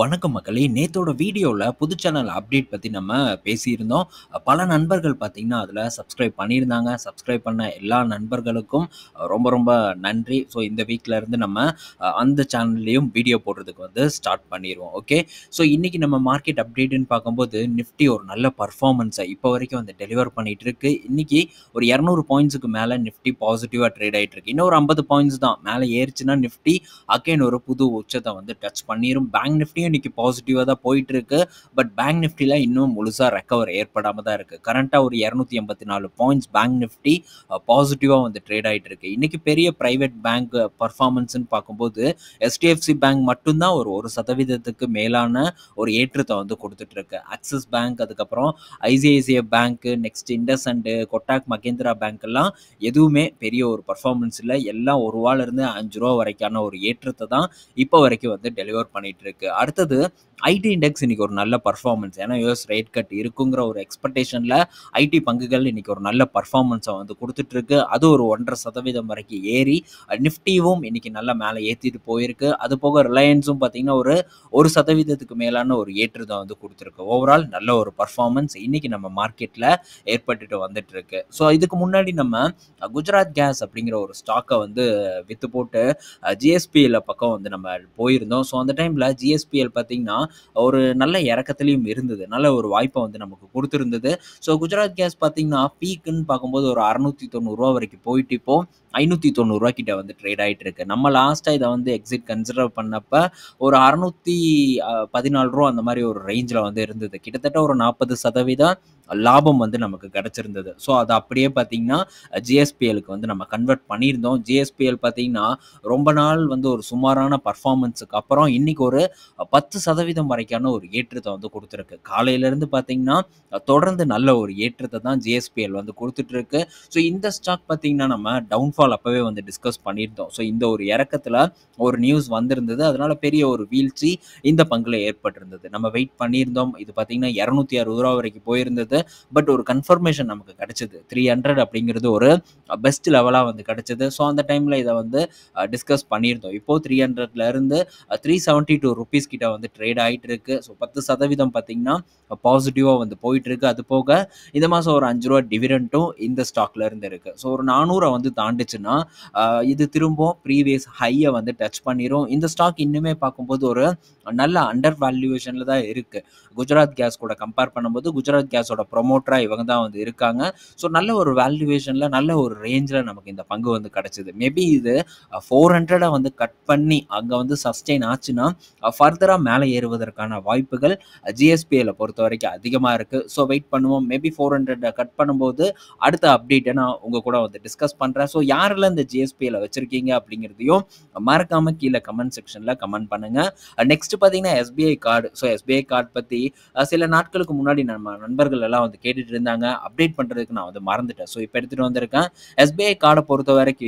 வணக்கம் மக்களே நேத்தோட வீடியோவில் புது சேனல் அப்டேட் பற்றி நம்ம பேசியிருந்தோம் பல நண்பர்கள் பார்த்தீங்கன்னா அதில் சப்ஸ்கிரைப் பண்ணியிருந்தாங்க சப்ஸ்கிரைப் பண்ண எல்லா நண்பர்களுக்கும் ரொம்ப ரொம்ப நன்றி ஸோ இந்த வீக்கில் இருந்து நம்ம அந்த சேனல்லையும் வீடியோ போடுறதுக்கு வந்து ஸ்டார்ட் பண்ணிடுவோம் ஓகே ஸோ இன்றைக்கி நம்ம மார்க்கெட் அப்டேட்டுன்னு பார்க்கும்போது நிஃப்டி ஒரு நல்ல பர்ஃபார்மன்ஸை இப்போ வரைக்கும் வந்து டெலிவர் பண்ணிகிட்டு இருக்கு இன்றைக்கி ஒரு இரநூறு பாயிண்ட்ஸுக்கு மேலே நிஃப்டி பாசிட்டிவாக ட்ரேட் ஆகிட்டு இருக்கு இன்னும் ஒரு ஐம்பது பாயிண்ட்ஸ் தான் மேலே ஏறிச்சுன்னா நிஃப்டி அகைன் ஒரு புது உச்சத்தை வந்து டச் பண்ணிடும் பேங்க் நிஃப்டி நிஃப்டியும் இன்னைக்கு பாசிட்டிவாக தான் போயிட்டு இருக்கு பட் பேங்க் நிஃப்டியில் இன்னும் முழுசாக ரெக்கவர் ஏற்படாமல் தான் இருக்குது கரண்ட்டாக ஒரு இரநூத்தி எண்பத்தி நாலு பாயிண்ட்ஸ் பேங்க் நிஃப்டி பாசிட்டிவாக வந்து ட்ரேட் ஆகிட்டு இருக்கு இன்னைக்கு பெரிய ப்ரைவேட் பேங்க் பர்ஃபார்மன்ஸ்னு பார்க்கும்போது எஸ்டிஎஃப்சி பேங்க் மட்டும்தான் ஒரு ஒரு சதவீதத்துக்கு மேலான ஒரு ஏற்றத்தை வந்து கொடுத்துட்டு இருக்கு ஆக்சிஸ் பேங்க் அதுக்கப்புறம் ICICI bank next Indus and Kotak Mahindra bank எல்லாம் எதுவுமே பெரிய ஒரு பர்ஃபார்மன்ஸ் இல்லை எல்லாம் ஒரு ரூபாலேருந்து அஞ்சு ரூபா வரைக்கான ஒரு ஏற்றத்தை தான் இப்போ வரைக்கும் வந்து டெலிவர் பண்ணிட்டு இருக்கு அடுத்து அடுத்தது ஐடி இண்டெக்ஸ் இன்னைக்கு ஒரு நல்ல பர்ஃபார்மன்ஸ் ஏன்னா யூஎஸ் ரேட் கட் இருக்குங்கிற ஒரு எக்ஸ்பெக்டேஷனில் ஐடி பங்குகள் இன்னைக்கு ஒரு நல்ல பர்ஃபார்மன்ஸை வந்து கொடுத்துட்ருக்கு அது ஒரு ஒன்றரை சதவீதம் வரைக்கும் ஏறி நிஃப்டியும் இன்னைக்கு நல்லா மேலே ஏற்றிட்டு போயிருக்கு அது போக ரிலையன்ஸும் பார்த்தீங்கன்னா ஒரு ஒரு சதவீதத்துக்கு மேலான ஒரு ஏற்றுதான் வந்து கொடுத்துருக்கு ஓவரால் நல்ல ஒரு பர்ஃபார்மன்ஸ் இன்றைக்கி நம்ம மார்க்கெட்டில் ஏற்பட்டுட்டு வந்துட்டு இருக்கு ஸோ இதுக்கு முன்னாடி நம்ம குஜராத் கேஸ் அப்படிங்கிற ஒரு ஸ்டாக்கை வந்து விற்று போட்டு ஜிஎஸ்பியில் பக்கம் வந்து நம்ம போயிருந்தோம் ஸோ அந்த டைமில் ஜிஎஸ்பி ஐபிஎல் பார்த்தீங்கன்னா ஒரு நல்ல இறக்கத்துலையும் இருந்தது நல்ல ஒரு வாய்ப்பை வந்து நமக்கு கொடுத்துருந்தது ஸோ குஜராத் கேஸ் பார்த்தீங்கன்னா பீக்குன்னு பார்க்கும்போது ஒரு அறநூற்றி தொண்ணூறுரூவா வரைக்கும் போயிட்டு இப்போ ஐநூற்றி தொண்ணூறுரூவா கிட்ட வந்து ட்ரேட் ஆகிட்டு இருக்கு நம்ம லாஸ்ட்டாக இதை வந்து எக்ஸிட் கன்சிடர் பண்ணப்ப ஒரு அறநூற்றி பதினாலு ரூபா அந்த மாதிரி ஒரு ரேஞ்சில் வந்து இருந்தது கிட்டத்தட்ட ஒரு நாற்பது சதவீதம் லாபம் வந்து நமக்கு கிடச்சிருந்தது ஸோ அது அப்படியே பார்த்தீங்கன்னா ஜிஎஸ்பிஎலுக்கு வந்து நம்ம கன்வெர்ட் பண்ணியிருந்தோம் ஜிஎஸ்பிஎல் பார்த்தீங்கன்னா ரொம்ப நாள் வந்து ஒரு சுமாரான பர்ஃபார்மன்ஸுக்கு அப்புறம் இன்னைக்கு ஒரு பத்து சதவீதம் வரைக்கான ஒரு ஏற்றத்தை வந்து கொடுத்துருக்கு காலையிலேருந்து பார்த்தீங்கன்னா தொடர்ந்து நல்ல ஒரு ஏற்றத்தை தான் ஜிஎஸ்பிஎல் வந்து கொடுத்துட்ருக்கு ஸோ இந்த ஸ்டாக் பார்த்தீங்கன்னா நம்ம டவுன்ஃபால் அப்போவே வந்து டிஸ்கஸ் பண்ணியிருந்தோம் ஸோ இந்த ஒரு இறக்கத்தில் ஒரு நியூஸ் வந்திருந்தது அதனால் பெரிய ஒரு வீழ்ச்சி இந்த பங்கில் ஏற்பட்டிருந்தது நம்ம வெயிட் பண்ணியிருந்தோம் இது பார்த்தீங்கன்னா இரநூத்தி அறுபது ரூபா வரைக்கும் போயிருந்தது பட் ஒரு கன்ஃபர்மேஷன் நமக்கு கிடைச்சது த்ரீ ஹண்ட்ரட் அப்படிங்கிறது ஒரு பெஸ்ட் லெவலாக வந்து கிடைச்சது ஸோ அந்த டைமில் இதை வந்து டிஸ்கஸ் பண்ணியிருந்தோம் இப்போது த்ரீ ஹண்ட்ரட்லேருந்து த்ரீ செவன்ட்டி டூ ருபீஸ் கிட்ட கிட்ட வந்து ட்ரேட் ஆகிட்டு இருக்கு ஸோ பத்து சதவீதம் பார்த்தீங்கன்னா பாசிட்டிவாக வந்து போயிட்டு இருக்கு அது போக இந்த மாதம் ஒரு அஞ்சு ரூபா டிவிடெண்ட்டும் இந்த ஸ்டாக்ல இருந்து இருக்கு ஸோ ஒரு நானூறை வந்து தாண்டிச்சுன்னா இது திரும்பவும் ப்ரீவியஸ் ஹையை வந்து டச் பண்ணிடும் இந்த ஸ்டாக் இன்னுமே பார்க்கும்போது ஒரு நல்ல அண்டர் வேல்யூவேஷனில் தான் இருக்கு குஜராத் கேஸ் கூட கம்பேர் பண்ணும்போது குஜராத் கேஸோட ப்ரொமோட்டராக இவங்க தான் வந்து இருக்காங்க ஸோ நல்ல ஒரு வேல்யூவேஷனில் நல்ல ஒரு ரேஞ்சில் நமக்கு இந்த பங்கு வந்து கிடச்சிது மேபி இது ஃபோர் ஹண்ட்ரடை வந்து கட் பண்ணி அங்கே வந்து சஸ்டெயின் ஆச்சுன்னா ஃபர்தராக சூப்பராக மேலே ஏறுவதற்கான வாய்ப்புகள் ஜிஎஸ்பியில் பொறுத்த வரைக்கும் அதிகமாக இருக்குது ஸோ வெயிட் பண்ணுவோம் மேபி ஃபோர் ஹண்ட்ரட் கட் பண்ணும்போது அடுத்த அப்டேட்டை நான் உங்கள் கூட வந்து டிஸ்கஸ் பண்ணுறேன் ஸோ யாரில் இந்த ஜிஎஸ்பியில் வச்சுருக்கீங்க அப்படிங்கிறதையும் மறக்காமல் கீழே கமெண்ட் செக்ஷனில் கமெண்ட் பண்ணுங்கள் நெக்ஸ்ட் பார்த்தீங்கன்னா SBI card so SBI card பற்றி சில நாட்களுக்கு முன்னாடி நம்ம நண்பர்கள் எல்லாம் வந்து கேட்டுட்டு இருந்தாங்க அப்டேட் பண்ணுறதுக்கு நான் வந்து மறந்துட்டேன் ஸோ இப்போ எடுத்துகிட்டு வந்திருக்கேன் எஸ்பிஐ கார்டை பொறுத்த வரைக்கும்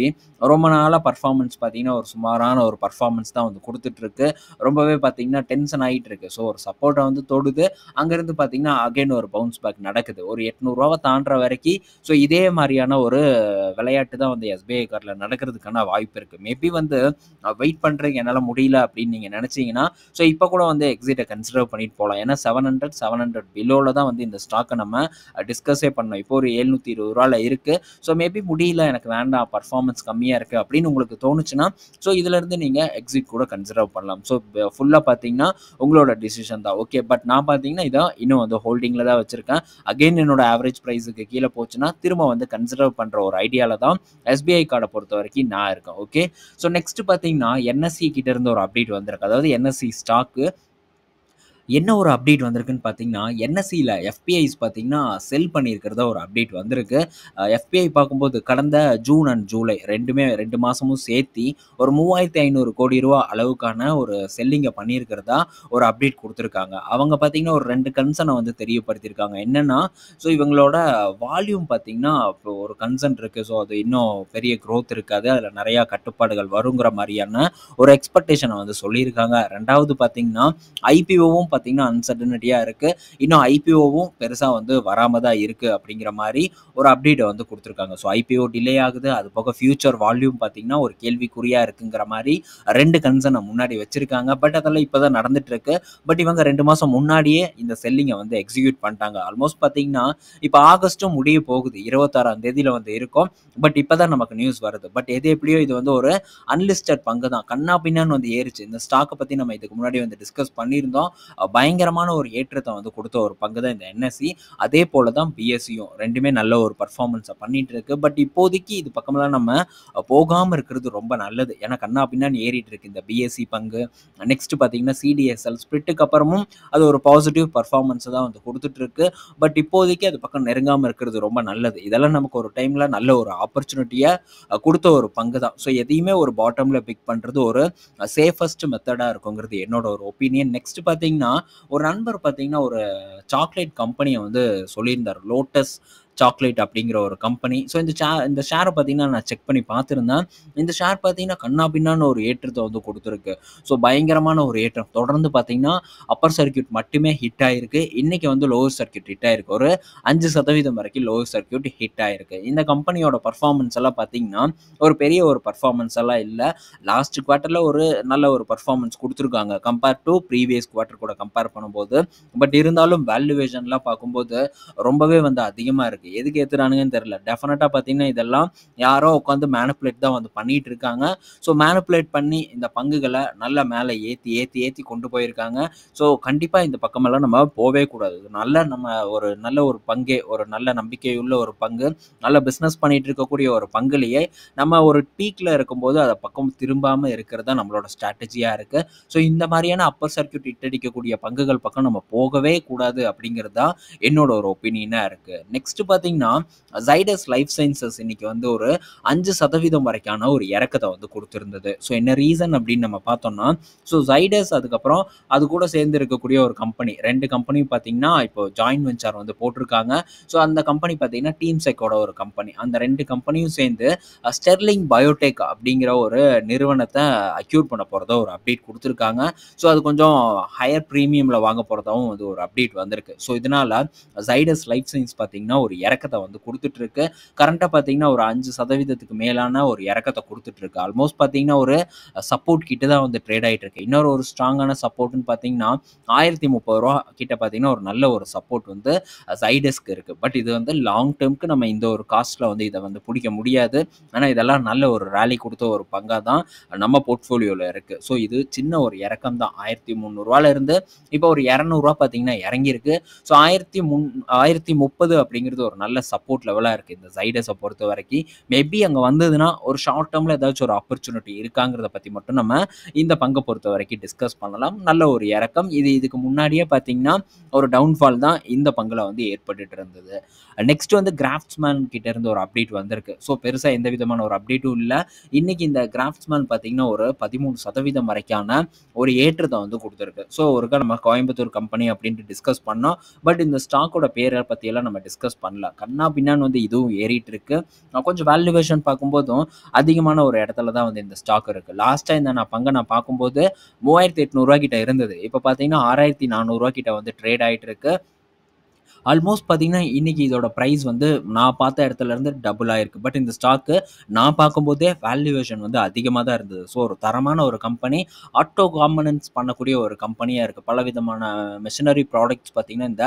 ரொம்ப நாளாக பர்ஃபார்மன்ஸ் பார்த்தீங்கன்னா ஒரு சுமாரான ஒரு பர்ஃபார்மன்ஸ் தான் வந்து கொடுத்துட்ருக்கு ரொம்பவே பார்த்தீங்கன்னா பார்த்தீங்கன்னா டென்ஷன் ஆகிட்டு இருக்கு ஸோ ஒரு சப்போர்ட்டை வந்து தொடுது அங்கேருந்து பார்த்தீங்கன்னா அகைன் ஒரு பவுன்ஸ் பேக் நடக்குது ஒரு எட்நூறுரூவா தாண்டுற வரைக்கும் ஸோ இதே மாதிரியான ஒரு விளையாட்டு தான் வந்து எஸ்பிஐ கார்டில் நடக்கிறதுக்கான வாய்ப்பு இருக்குது மேபி வந்து வெயிட் பண்ணுறதுக்கு என்னால் முடியல அப்படின்னு நீங்கள் நினச்சிங்கன்னா ஸோ இப்போ கூட வந்து எக்ஸிட்டை கன்சிடர் பண்ணிட்டு போகலாம் ஏன்னா செவன் ஹண்ட்ரட் செவன் ஹண்ட்ரட் பிலோவில் தான் வந்து இந்த ஸ்டாக்கை நம்ம டிஸ்கஸே பண்ணோம் இப்போ ஒரு ஏழ்நூற்றி இருபது ரூபாவில் இருக்குது ஸோ மேபி முடியல எனக்கு வேண்டாம் பர்ஃபார்மன்ஸ் கம்மியாக இருக்குது அப்படின்னு உங்களுக்கு தோணுச்சுன்னா ஸோ இதிலேருந்து நீங்கள் எக்ஸிட் கூட கன்சிடர் பண்ணலாம் ஸோ ஃபுல்லாக பார்த்தீங்கன்னா உங்களோட டிசிஷன் தான் ஓகே பட் நான் பார்த்தீங்கன்னா இதான் இன்னும் வந்து ஹோல்டிங்கில் தான் வச்சுருக்கேன் அகெயின் என்னோட ஆவரேஜ் ப்ரைஸுக்கு கீழே போச்சுன்னா திரும்ப வந்து கன்சிடர் பண்ணுற ஒரு ஐடியா ஏரியாவில் தான் எஸ்பிஐ கார்டை பொறுத்த வரைக்கும் நான் இருக்கேன் ஓகே ஸோ நெக்ஸ்ட் பார்த்தீங்கன்னா என்எஸ்சி e கிட்ட இருந்து ஒரு அப்டேட் வந்திருக்கு அதாவது என்எஸ்சி ஸ்டாக்கு என்ன ஒரு அப்டேட் வந்திருக்குன்னு பார்த்தீங்கன்னா என்எஸ்சியில் எஃபிஐஸ் பார்த்தீங்கன்னா செல் பண்ணியிருக்கிறதா ஒரு அப்டேட் வந்திருக்கு எஃபிஐ பார்க்கும்போது கடந்த ஜூன் அண்ட் ஜூலை ரெண்டுமே ரெண்டு மாதமும் சேர்த்தி ஒரு மூவாயிரத்தி ஐநூறு கோடி ரூபா அளவுக்கான ஒரு செல்லிங்கை பண்ணியிருக்கிறதா ஒரு அப்டேட் கொடுத்துருக்காங்க அவங்க பார்த்தீங்கன்னா ஒரு ரெண்டு கன்சர்னை வந்து தெரியப்படுத்தியிருக்காங்க என்னென்னா ஸோ இவங்களோட வால்யூம் பார்த்தீங்கன்னா இப்போ ஒரு கன்சர்ன் இருக்குது ஸோ அது இன்னும் பெரிய க்ரோத் இருக்காது அதில் நிறையா கட்டுப்பாடுகள் வருங்கிற மாதிரியான ஒரு எக்ஸ்பெக்டேஷனை வந்து சொல்லியிருக்காங்க ரெண்டாவது பார்த்தீங்கன்னா ஐபிஓவும் பார்த்தீங்கன்னா அன்சர்டனிட்டியாக இருக்குது இன்னும் ஐபிஓவும் பெருசாக வந்து வராமல் தான் இருக்குது அப்படிங்கிற மாதிரி ஒரு அப்டேட்டை வந்து கொடுத்துருக்காங்க ஸோ ஐபிஓ டிலே ஆகுது அது போக ஃபியூச்சர் வால்யூம் பார்த்தீங்கன்னா ஒரு கேள்விக்குறியாக இருக்குங்கிற மாதிரி ரெண்டு கன்சர்னை முன்னாடி வச்சுருக்காங்க பட் அதெல்லாம் இப்போ தான் நடந்துட்டுருக்கு பட் இவங்க ரெண்டு மாதம் முன்னாடியே இந்த செல்லிங்கை வந்து எக்ஸிக்யூட் பண்ணிட்டாங்க ஆல்மோஸ்ட் பார்த்தீங்கன்னா இப்போ ஆகஸ்ட்டும் முடிய போகுது இருபத்தாறாம் தேதியில் வந்து இருக்கும் பட் இப்போ தான் நமக்கு நியூஸ் வருது பட் எது எப்படியோ இது வந்து ஒரு அன்லிஸ்டட் பங்கு தான் கண்ணா பின்னான்னு வந்து ஏறிச்சு இந்த ஸ்டாக்கை பற்றி நம்ம இதுக்கு முன்னாடி வந்து டிஸ்கஸ் பண்ணியிருந்தோம் பயங்கரமான ஒரு ஏற்றத்தை வந்து கொடுத்த ஒரு பங்கு தான் இந்த என்எஸ்சி அதே போல தான் பிஎஸ்சியும் ரெண்டுமே நல்ல ஒரு பர்ஃபார்மன்ஸை பண்ணிட்டு இருக்கு பட் இப்போதைக்கு இது பக்கமெல்லாம் நம்ம போகாமல் இருக்கிறது ரொம்ப நல்லது ஏன்னா கண்ணா பின்னாடி ஏறிட்டு இருக்கு இந்த பிஎஸ்சி பங்கு நெக்ஸ்ட் பார்த்தீங்கன்னா சிடிஎஸ்எல் ஸ்பிரிட்டுக்கு அப்புறமும் அது ஒரு பாசிட்டிவ் பர்ஃபார்மன்ஸை தான் வந்து கொடுத்துட்டு இருக்கு பட் இப்போதைக்கு அது பக்கம் நெருங்காமல் இருக்கிறது ரொம்ப நல்லது இதெல்லாம் நமக்கு ஒரு டைம்ல நல்ல ஒரு ஆப்பர்ச்சுனிட்டியை கொடுத்த ஒரு பங்கு தான் ஸோ எதையுமே ஒரு பாட்டமில் பிக் பண்ணுறது ஒரு சேஃபஸ்ட் மெத்தடாக இருக்குங்கிறது என்னோட ஒரு ஒப்பீனியன் நெக்ஸ்ட் பார்த்தீங்கன்னா ஒரு நண்பர் பார்த்தீங்கன்னா ஒரு சாக்லேட் கம்பெனியை வந்து சொல்லியிருந்தார் லோட்டஸ் சாக்லேட் அப்படிங்கிற ஒரு கம்பெனி ஸோ இந்த ஷேர் இந்த ஷேரை பார்த்தீங்கன்னா நான் செக் பண்ணி பார்த்துருந்தேன் இந்த ஷேர் பார்த்தீங்கன்னா கண்ணா பின்னான்னு ஒரு ஏற்றத்தை வந்து கொடுத்துருக்கு ஸோ பயங்கரமான ஒரு ஏற்றம் தொடர்ந்து பார்த்தீங்கன்னா அப்பர் சர்க்கியூட் மட்டுமே ஹிட் ஆயிருக்கு இன்னைக்கு வந்து லோவர் சர்க்கியூட் ஹிட் ஆயிருக்கு ஒரு அஞ்சு சதவீதம் வரைக்கும் லோவர் சர்க்கியூட் ஹிட் ஆகிருக்கு இந்த கம்பெனியோட பர்ஃபார்மன்ஸ் எல்லாம் பார்த்தீங்கன்னா ஒரு பெரிய ஒரு பர்ஃபார்மன்ஸ் எல்லாம் இல்லை லாஸ்ட் குவார்ட்டரில் ஒரு நல்ல ஒரு பர்ஃபார்மன்ஸ் கொடுத்துருக்காங்க கம்பேர் டு ப்ரீவியஸ் குவார்ட்டர் கூட கம்பேர் பண்ணும்போது பட் இருந்தாலும் வேல்யூவேஷன்லாம் பார்க்கும்போது ரொம்பவே வந்து அதிகமாக இருக்குது இருக்கு எதுக்கு ஏத்துறானுங்கன்னு தெரியல டெஃபினட்டா பார்த்தீங்கன்னா இதெல்லாம் யாரோ உட்காந்து மேனுப்புலேட் தான் வந்து பண்ணிகிட்டு இருக்காங்க ஸோ மேனுப்புலேட் பண்ணி இந்த பங்குகளை நல்ல மேலே ஏற்றி ஏற்றி ஏற்றி கொண்டு போயிருக்காங்க ஸோ கண்டிப்பாக இந்த பக்கமெல்லாம் நம்ம போவே கூடாது நல்ல நம்ம ஒரு நல்ல ஒரு பங்கே ஒரு நல்ல நம்பிக்கையுள்ள ஒரு பங்கு நல்ல பிஸ்னஸ் பண்ணிகிட்டு இருக்கக்கூடிய ஒரு பங்குலேயே நம்ம ஒரு பீக்கில் இருக்கும்போது அதை பக்கம் திரும்பாமல் இருக்கிறது தான் நம்மளோட ஸ்ட்ராட்டஜியாக இருக்குது ஸோ இந்த மாதிரியான அப்பர் சர்க்கியூட் இட்டடிக்கக்கூடிய பங்குகள் பக்கம் நம்ம போகவே கூடாது அப்படிங்கிறது தான் என்னோட ஒரு ஒப்பீனியனாக இருக்குது நெக்ஸ்ட் பார்த்தீங்கன்னா ஜைடஸ் லைஃப் சயின்சஸ் இன்னைக்கு வந்து ஒரு அஞ்சு சதவீதம் வரைக்கான ஒரு இறக்கத்தை வந்து கொடுத்துருந்தது ஸோ என்ன ரீசன் அப்படின்னு நம்ம பார்த்தோம்னா ஸோ ஜைடஸ் அதுக்கப்புறம் அது கூட சேர்ந்து இருக்கக்கூடிய ஒரு கம்பெனி ரெண்டு கம்பெனியும் பார்த்தீங்கன்னா இப்போ ஜாயின் வெஞ்சார் வந்து போட்டிருக்காங்க ஸோ அந்த கம்பெனி பார்த்தீங்கன்னா டீம் செக்கோட ஒரு கம்பெனி அந்த ரெண்டு கம்பெனியும் சேர்ந்து ஸ்டெர்லிங் பயோடெக் அப்படிங்கிற ஒரு நிறுவனத்தை அக்யூர் பண்ண போகிறத ஒரு அப்டேட் கொடுத்துருக்காங்க ஸோ அது கொஞ்சம் ஹையர் ப்ரீமியமில் வாங்க போகிறதாவும் அது ஒரு அப்டேட் வந்திருக்கு ஸோ இதனால் ஜைடஸ் லைஃப் சயின்ஸ் பார்த்தீங்கன்னா ஒரு இறக்கத்தை வந்து கொடுத்துட்ருக்கு கரண்டா பார்த்தீங்கன்னா ஒரு அஞ்சு சதவீதத்துக்கு மேலான ஒரு இறக்கத்தை கொடுத்துட்ருக்கு ஆல்மோஸ்ட் பார்த்தீங்கன்னா ஒரு சப்போர்ட் கிட்ட தான் வந்து ட்ரேட் ஆயிட்டு இருக்கு இன்னொரு ஒரு ஸ்ட்ராங்கான சப்போர்ட்னு பாத்தீங்கன்னா ஆயிரத்தி முப்பது ரூபா கிட்ட பார்த்தீங்கன்னா ஒரு நல்ல ஒரு சப்போர்ட் வந்து சைடஸ்க்கு இருக்குது பட் இது வந்து லாங் டேர்ம்க்கு நம்ம இந்த ஒரு காஸ்ட்டில் வந்து இதை வந்து பிடிக்க முடியாது ஆனால் இதெல்லாம் நல்ல ஒரு ரேலி கொடுத்த ஒரு பங்காக தான் நம்ம போர்ட்ஃபோலியோவில் இருக்குது ஸோ இது சின்ன ஒரு இறக்கம் தான் ஆயிரத்தி இருந்து இப்போ ஒரு இரநூறுவா பார்த்தீங்கன்னா இறங்கியிருக்கு ஸோ ஆயிரத்தி முன் ஆயிரத்தி முப்பது அப்படிங்கிறது ஒரு ஒரு நல்ல சப்போர்ட் லெவலாக இருக்குது இந்த சைடஸை பொறுத்த வரைக்கும் மேபி அங்கே வந்ததுன்னா ஒரு ஷார்ட் டேர்மில் ஏதாச்சும் ஒரு ஆப்பர்ச்சுனிட்டி இருக்காங்கிறத பற்றி மட்டும் நம்ம இந்த பங்கை பொறுத்த வரைக்கும் டிஸ்கஸ் பண்ணலாம் நல்ல ஒரு இறக்கம் இது இதுக்கு முன்னாடியே பார்த்தீங்கன்னா ஒரு டவுன்ஃபால் தான் இந்த பங்கில் வந்து ஏற்பட்டுட்டு இருந்தது நெக்ஸ்ட் வந்து கிராஃப்ட்ஸ்மேன் கிட்ட இருந்து ஒரு அப்டேட் வந்திருக்கு ஸோ பெருசாக எந்த விதமான ஒரு அப்டேட்டும் இல்லை இன்னைக்கு இந்த கிராஃப்ட்ஸ்மேன் பார்த்தீங்கன்னா ஒரு பதிமூணு சதவீதம் வரைக்கான ஒரு ஏற்றத்தை வந்து கொடுத்துருக்கு ஸோ ஒருக்கா நம்ம கோயம்புத்தூர் கம்பெனி அப்படின்ட்டு டிஸ்கஸ் பண்ணோம் பட் இந்த ஸ்டாக்கோட பேரை பற்றியெல்லாம் நம்ம டிஸ்கஸ் பண்ணல கண்ணா பின்னான்னு வந்து இதுவும் ஏறிட்டு இருக்கு கொஞ்சம் வேல்யூவேஷன் பார்க்கும்போதும் அதிகமான ஒரு இடத்துல தான் வந்து இந்த ஸ்டாக் இருக்குது லாஸ்டா இந்த நான் பங்கை நான் பார்க்கும்போது மூவாயிரத்தி எட்நூறுரூவா கிட்ட இருந்தது இப்போ பார்த்தீங்கன்னா ஆறாயிரத்தி நானூறுரூவா கிட்ட வந்து ட்ரேட் ஆகிட்டு இருக்கு ஆல்மோஸ்ட் பார்த்தீங்கன்னா இன்றைக்கி இதோட ப்ரைஸ் வந்து நான் பார்த்த இடத்துலேருந்து டபுள் ஆகிருக்கு பட் இந்த ஸ்டாக்கு நான் பார்க்கும்போதே வேல்யூவேஷன் வந்து அதிகமாக தான் இருந்தது ஸோ ஒரு தரமான ஒரு கம்பெனி ஆட்டோ காம்பனன்ஸ் பண்ணக்கூடிய ஒரு கம்பெனியாக இருக்குது பல விதமான மிஷினரி ப்ராடக்ட்ஸ் பார்த்திங்கன்னா இந்த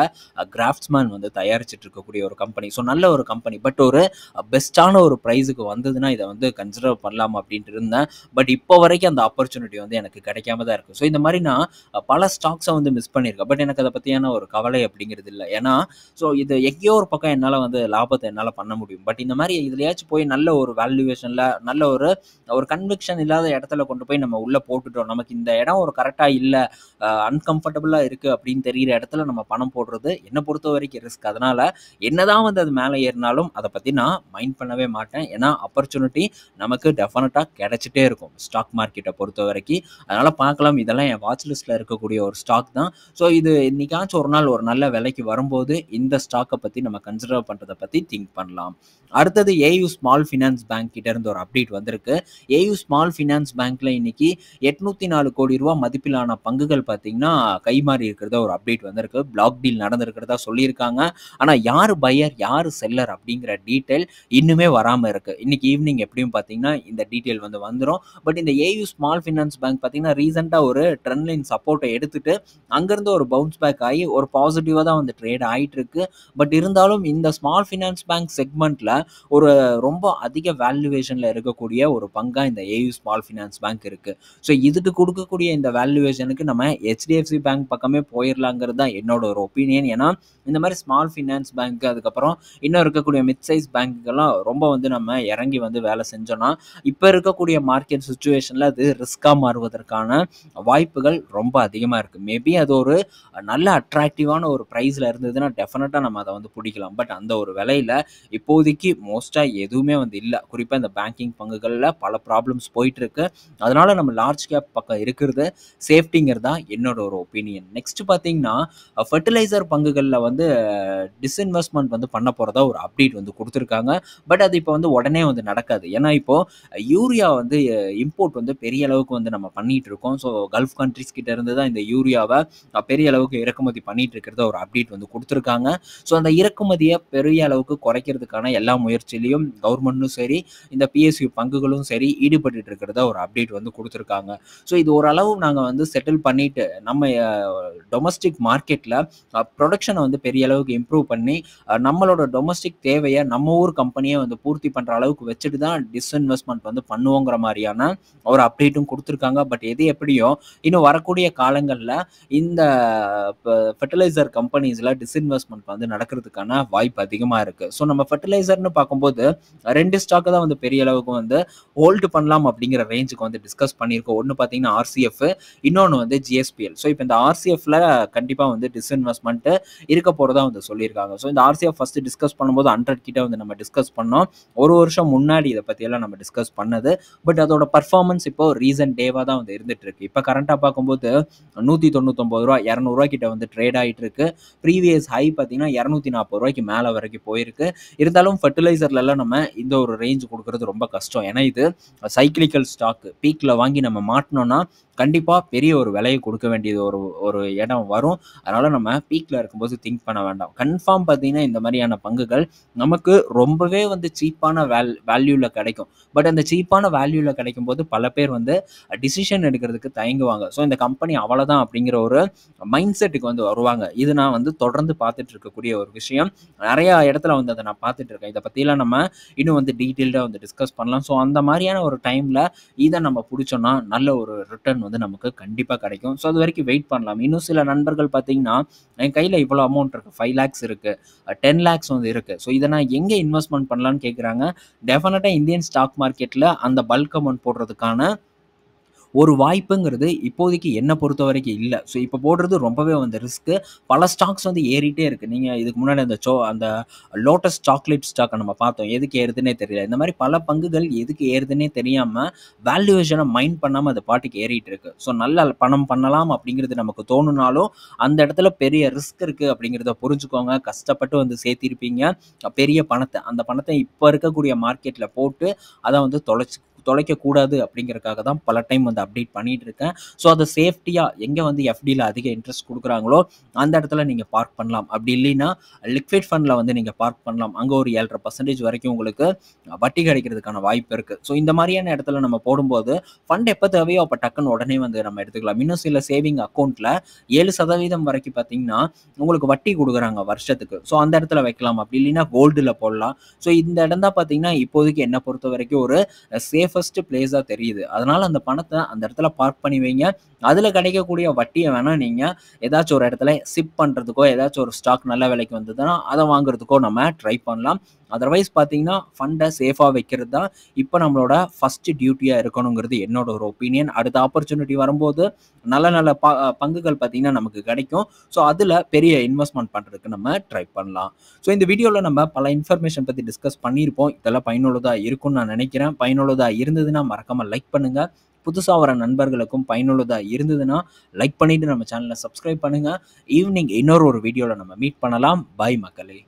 கிராஃப்ட்ஸ்மேன் வந்து தயாரிச்சுட்டு இருக்கக்கூடிய ஒரு கம்பெனி ஸோ நல்ல ஒரு கம்பெனி பட் ஒரு பெஸ்ட்டான ஒரு ப்ரைஸுக்கு வந்ததுன்னா இதை வந்து கன்சிடர் பண்ணலாம் அப்படின்ட்டு இருந்தேன் பட் இப்போ வரைக்கும் அந்த ஆப்பர்ச்சுனிட்டி வந்து எனக்கு கிடைக்காம தான் இருக்குது ஸோ இந்த மாதிரி நான் பல ஸ்டாக்ஸை வந்து மிஸ் பண்ணியிருக்கேன் பட் எனக்கு அதை பற்றியான ஒரு கவலை அப்படிங்கிறது இல்லை ஏன்னா தான் ஸோ இது எங்கேயோ ஒரு பக்கம் என்னால் வந்து லாபத்தை என்னால் பண்ண முடியும் பட் இந்த மாதிரி இதுலையாச்சும் போய் நல்ல ஒரு வேல்யூவேஷனில் நல்ல ஒரு ஒரு கன்விக்ஷன் இல்லாத இடத்துல கொண்டு போய் நம்ம உள்ளே போட்டுட்டோம் நமக்கு இந்த இடம் ஒரு கரெக்டாக இல்லை அன்கம்ஃபர்டபுளாக இருக்குது அப்படின்னு தெரிகிற இடத்துல நம்ம பணம் போடுறது என்னை பொறுத்த வரைக்கும் ரிஸ்க் அதனால் என்னதான் வந்து அது மேலே ஏறினாலும் அதை பற்றி நான் மைண்ட் பண்ணவே மாட்டேன் ஏன்னா ஆப்பர்ச்சுனிட்டி நமக்கு டெஃபினட்டாக கிடச்சிட்டே இருக்கும் ஸ்டாக் மார்க்கெட்டை பொறுத்த வரைக்கும் அதனால் பார்க்கலாம் இதெல்லாம் என் வாட்ச் லிஸ்ட்டில் இருக்கக்கூடிய ஒரு ஸ்டாக் தான் ஸோ இது என்னைக்காச்சும் ஒரு நாள் ஒரு நல்ல விலைக்கு வரும்போது இந்த ஸ்டாக்கை பற்றி நம்ம கன்சிடர் பண்ணுறதை பற்றி திங்க் பண்ணலாம் அடுத்தது ஏயு ஸ்மால் ஃபினான்ஸ் பேங்க் கிட்ட இருந்து ஒரு அப்டேட் வந்திருக்கு ஏயு ஸ்மால் ஃபினான்ஸ் பேங்க்ல இன்னைக்கு எட்நூத்தி நாலு கோடி ரூபா மதிப்பிலான பங்குகள் பார்த்தீங்கன்னா கைமாறி இருக்கிறத ஒரு அப்டேட் வந்திருக்கு பிளாக் டீல் நடந்திருக்கிறதா சொல்லியிருக்காங்க ஆனால் யார் பையர் யார் செல்லர் அப்படிங்கிற டீட்டெயில் இன்னுமே வராமல் இருக்கு இன்னைக்கு ஈவினிங் எப்படியும் பார்த்தீங்கன்னா இந்த டீட்டெயில் வந்து வந்துடும் பட் இந்த ஏயு ஸ்மால் ஃபினான்ஸ் பேங்க் பார்த்தீங்கன்னா ரீசெண்டாக ஒரு ட்ரெண்ட்லைன் சப்போர்ட்டை எடுத்துட்டு அங்கேருந்து ஒரு பவுன்ஸ் பேக் ஆகி ஒரு பாசிட்டிவாக தான் வந்து ட்ரேட் ஆகி போயிட்டு இருக்கு பட் இருந்தாலும் இந்த ஸ்மால் ஃபினான்ஸ் பேங்க் செக்மெண்ட்டில் ஒரு ரொம்ப அதிக வேல்யூவேஷனில் இருக்கக்கூடிய ஒரு பங்காக இந்த ஏயு ஸ்மால் ஃபினான்ஸ் பேங்க் இருக்குது ஸோ இதுக்கு கொடுக்கக்கூடிய இந்த வேல்யூவேஷனுக்கு நம்ம ஹெச்டிஎஃப்சி பேங்க் பக்கமே போயிடலாங்கிறது தான் என்னோட ஒரு ஒப்பீனியன் ஏன்னா இந்த மாதிரி ஸ்மால் ஃபினான்ஸ் பேங்க் அதுக்கப்புறம் இன்னும் இருக்கக்கூடிய மிட் சைஸ் பேங்க்குக்கெல்லாம் ரொம்ப வந்து நம்ம இறங்கி வந்து வேலை செஞ்சோன்னா இப்போ இருக்கக்கூடிய மார்க்கெட் சுச்சுவேஷனில் அது ரிஸ்க்காக மாறுவதற்கான வாய்ப்புகள் ரொம்ப அதிகமாக இருக்குது மேபி அது ஒரு நல்ல அட்ராக்டிவான ஒரு ப்ரைஸில் இருந்ததுன்னா டெஃபினட்டாக நம்ம அதை வந்து பிடிக்கலாம் பட் அந்த ஒரு விலையில் இப்போதைக்கு மோஸ்ட்டாக எதுவுமே வந்து இல்லை குறிப்பாக இந்த பேங்கிங் பங்குகளில் பல ப்ராப்ளம்ஸ் போயிட்டுருக்கு அதனால் நம்ம லார்ஜ் கேப் பக்கம் இருக்கிறது சேஃப்டிங்கிறது தான் என்னோட ஒரு ஒப்பீனியன் நெக்ஸ்ட் பார்த்தீங்கன்னா ஃபர்டிலைசர் பங்குகளில் வந்து டிஸ்இன்வெஸ்ட்மெண்ட் வந்து பண்ண போகிறதா ஒரு அப்டேட் வந்து கொடுத்துருக்காங்க பட் அது இப்போ வந்து உடனே வந்து நடக்காது ஏன்னா இப்போது யூரியா வந்து இம்போர்ட் வந்து பெரிய அளவுக்கு வந்து நம்ம பண்ணிகிட்டு இருக்கோம் ஸோ கல்ஃப் கண்ட்ரிஸ் கிட்டேருந்து இருந்து தான் இந்த யூரியாவை பெரிய அளவுக்கு இறக்குமதி பண்ணிட்டு இருக்கிறத ஒரு அப்டேட் வந்து கொடுத்துருக்காங்க கொடுத்துருக்காங்க ஸோ அந்த இறக்குமதியை பெரிய அளவுக்கு குறைக்கிறதுக்கான எல்லா முயற்சியிலையும் கவர்மெண்ட்டும் சரி இந்த பிஎஸ்சி பங்குகளும் சரி ஈடுபட்டு இருக்கிறத ஒரு அப்டேட் வந்து கொடுத்துருக்காங்க ஸோ இது ஓரளவு நாங்கள் வந்து செட்டில் பண்ணிட்டு நம்ம டொமஸ்டிக் மார்க்கெட்டில் ப்ரொடக்ஷனை வந்து பெரிய அளவுக்கு இம்ப்ரூவ் பண்ணி நம்மளோட டொமஸ்டிக் தேவையை நம்ம ஊர் கம்பெனியை வந்து பூர்த்தி பண்ணுற அளவுக்கு வச்சுட்டு தான் டிஸ்இன்வெஸ்ட்மெண்ட் வந்து பண்ணுவோங்கிற மாதிரியான ஒரு அப்டேட்டும் கொடுத்துருக்காங்க பட் எது எப்படியோ இன்னும் வரக்கூடிய காலங்களில் இந்த ஃபெர்டிலைசர் கம்பெனிஸில் டிஸ்இன்வெஸ்ட் இன்வெஸ்ட்மெண்ட் வந்து நடக்கிறதுக்கான வாய்ப்பு அதிகமாக இருக்குது ஸோ நம்ம ஃபர்டிலைசர்னு பார்க்கும்போது ரெண்டு ஸ்டாக்கு தான் வந்து பெரிய அளவுக்கு வந்து ஹோல்டு பண்ணலாம் அப்படிங்கிற ரேஞ்சுக்கு வந்து டிஸ்கஸ் பண்ணியிருக்கோம் ஒன்று பார்த்தீங்கன்னா ஆர்சிஎஃப் இன்னொன்று வந்து ஜிஎஸ்பிஎல் ஸோ இப்போ இந்த ஆர்சிஎஃப்ல கண்டிப்பாக வந்து டிஸ்இன்வெஸ்ட்மெண்ட் இருக்க போகிறதா வந்து சொல்லியிருக்காங்க ஸோ இந்த ஆர்சிஎஃப் ஃபர்ஸ்ட் டிஸ்கஸ் பண்ணும்போது ஹண்ட்ரட் கிட்ட வந்து நம்ம டிஸ்கஸ் பண்ணோம் ஒரு வருஷம் முன்னாடி இதை பற்றியெல்லாம் நம்ம டிஸ்கஸ் பண்ணது பட் அதோட பர்ஃபார்மன்ஸ் இப்போ ரீசன்ட் டேவாக தான் வந்து இருந்துட்டு இருக்கு இப்போ கரண்ட்டாக பார்க்கும்போது நூற்றி தொண்ணூத்தொம்பது ரூபா இரநூறுவா கிட்ட வந்து ட்ரேட் ஆகிட்டு இருக்கு ப்ரீவியஸ் ஹை பார்த்தீங்கன்னா இரநூத்தி நாற்பது ரூபாய்க்கு மேலே வரைக்கும் போயிருக்கு இருந்தாலும் ஃபர்டிலைசர்லலாம் நம்ம இந்த ஒரு ரேஞ்ச் கொடுக்கறது ரொம்ப கஷ்டம் ஏன்னா இது சைக்கிளிக்கல் ஸ்டாக்கு பீக்கில் வாங்கி நம்ம மாட்டினோம்னா கண்டிப்பாக பெரிய ஒரு விலையை கொடுக்க வேண்டியது ஒரு ஒரு இடம் வரும் அதனால் நம்ம பீக்கில் இருக்கும்போது திங்க் பண்ண வேண்டாம் கன்ஃபார்ம் பார்த்தீங்கன்னா இந்த மாதிரியான பங்குகள் நமக்கு ரொம்பவே வந்து சீப்பான வேல் வேல்யூவில் கிடைக்கும் பட் அந்த சீப்பான வேல்யூவில் கிடைக்கும் போது பல பேர் வந்து டிசிஷன் எடுக்கிறதுக்கு தயங்குவாங்க ஸோ இந்த கம்பெனி அவ்வளோதான் அப்படிங்கிற ஒரு மைண்ட் செட்டுக்கு வந்து வருவாங்க இது நான் வந்து தொடர்ந்து பார்த்துட்டு இருக்கக்கூடிய ஒரு விஷயம் நிறையா இடத்துல வந்து அதை நான் பார்த்துட்டு இருக்கேன் இதை பற்றிலாம் நம்ம இன்னும் வந்து டீட்டெயில்டாக வந்து டிஸ்கஸ் பண்ணலாம் ஸோ அந்த மாதிரியான ஒரு டைமில் இதை நம்ம பிடிச்சோன்னா நல்ல ஒரு ரிட்டர்ன் வந்து நமக்கு கண்டிப்பாக கிடைக்கும் ஸோ அது வரைக்கும் வெயிட் பண்ணலாம் இன்னும் சில நண்பர்கள் பார்த்தீங்கன்னா என் கையில் இவ்வளோ அமௌண்ட் இருக்குது ஃபைவ் லேக்ஸ் இருக்குது டென் லேக்ஸ் வந்து இருக்குது ஸோ இதை நான் எங்கே இன்வெஸ்ட்மெண்ட் பண்ணலான்னு கேட்குறாங்க டெஃபினட்டாக இந்தியன் ஸ்டாக் மார்க்கெட்டில் அந்த பல்க் அமௌண்ட் போடுறதுக்கான ஒரு வாய்ப்புங்கிறது இப்போதைக்கு என்னை பொறுத்த வரைக்கும் இல்லை ஸோ இப்போ போடுறது ரொம்பவே வந்து ரிஸ்க்கு பல ஸ்டாக்ஸ் வந்து ஏறிட்டே இருக்குது நீங்கள் இதுக்கு முன்னாடி அந்த சோ அந்த லோட்டஸ் சாக்லேட் ஸ்டாக்கை நம்ம பார்த்தோம் எதுக்கு ஏறுதுன்னே தெரியல இந்த மாதிரி பல பங்குகள் எதுக்கு ஏறுதுன்னே தெரியாமல் வேல்யூவேஷனை மைண்ட் பண்ணாமல் அது பாட்டுக்கு ஏறிட்டு இருக்கு ஸோ நல்ல பணம் பண்ணலாம் அப்படிங்கிறது நமக்கு தோணுனாலும் அந்த இடத்துல பெரிய ரிஸ்க் இருக்குது அப்படிங்கிறத புரிஞ்சுக்கோங்க கஷ்டப்பட்டு வந்து சேர்த்திருப்பீங்க பெரிய பணத்தை அந்த பணத்தை இப்போ இருக்கக்கூடிய மார்க்கெட்டில் போட்டு அதை வந்து தொலைச்சி தொலைக்கக்கூடாது அப்படிங்கிறதுக்காக தான் பல டைம் வந்து அப்டேட் பண்ணிட்டு இருக்கேன் ஸோ அதை சேஃப்டியாக எங்கே வந்து எஃப்டியில் அதிக இன்ட்ரெஸ்ட் கொடுக்குறாங்களோ அந்த இடத்துல நீங்கள் பார்க் பண்ணலாம் அப்படி இல்லைன்னா லிக்விட் ஃபண்டில் வந்து நீங்கள் பார்க் பண்ணலாம் அங்கே ஒரு ஏழரை பர்சன்டேஜ் வரைக்கும் உங்களுக்கு வட்டி கிடைக்கிறதுக்கான வாய்ப்பு இருக்குது ஸோ இந்த மாதிரியான இடத்துல நம்ம போடும்போது ஃபண்ட் எப்போ தேவையோ அப்போ டக்குன்னு உடனே வந்து நம்ம எடுத்துக்கலாம் இன்னும் சில சேவிங் அக்கௌண்ட்டில் ஏழு சதவீதம் வரைக்கும் பார்த்தீங்கன்னா உங்களுக்கு வட்டி கொடுக்குறாங்க வருஷத்துக்கு ஸோ அந்த இடத்துல வைக்கலாம் அப்படி இல்லைன்னா கோல்டில் போடலாம் ஸோ இந்த இடம் தான் பார்த்தீங்கன்னா இப்போதைக்கு என்னை பொறுத்த வரைக்கும் ஒரு சேஃப் சேஃபஸ்ட் பிளேஸாக தெரியுது அதனால் அந்த பணத்தை அந்த இடத்துல பார்க் பண்ணி வைங்க அதில் கிடைக்கக்கூடிய வட்டியை வேணால் நீங்கள் ஏதாச்சும் ஒரு இடத்துல சிப் பண்ணுறதுக்கோ ஏதாச்சும் ஒரு ஸ்டாக் நல்ல விலைக்கு வந்ததுன்னா அதை வாங்குறதுக்கோ நம்ம ட்ரை பண்ணலாம் அதர்வைஸ் பார்த்தீங்கன்னா ஃபண்டை சேஃபாக வைக்கிறது தான் இப்போ நம்மளோட ஃபஸ்ட் டியூட்டியாக இருக்கணுங்கிறது என்னோட ஒரு ஒப்பீனியன் அடுத்த ஆப்பர்ச்சுனிட்டி வரும்போது நல்ல நல்ல ப பங்குகள் பார்த்தீங்கன்னா நமக்கு கிடைக்கும் ஸோ அதில் பெரிய இன்வெஸ்ட்மெண்ட் பண்ணுறதுக்கு நம்ம ட்ரை பண்ணலாம் ஸோ இந்த வீடியோவில் நம்ம பல இன்ஃபர்மேஷன் பற்றி டிஸ்கஸ் பண்ணியிருப்போம் இதெல்லாம் பயனுள்ளதாக இருக்கும்னு நான் நினைக்கிறேன் பயனுள்ளதாக இருந்ததுன்னா மறக்காமல் லைக் பண்ணுங்கள் புதுசாக வர நண்பர்களுக்கும் பயனுள்ளதாக இருந்ததுன்னா லைக் பண்ணிவிட்டு நம்ம சேனலை சப்ஸ்கிரைப் பண்ணுங்கள் ஈவினிங் இன்னொரு ஒரு வீடியோவில் நம்ம மீட் பண்ணலாம் பாய் மக்களே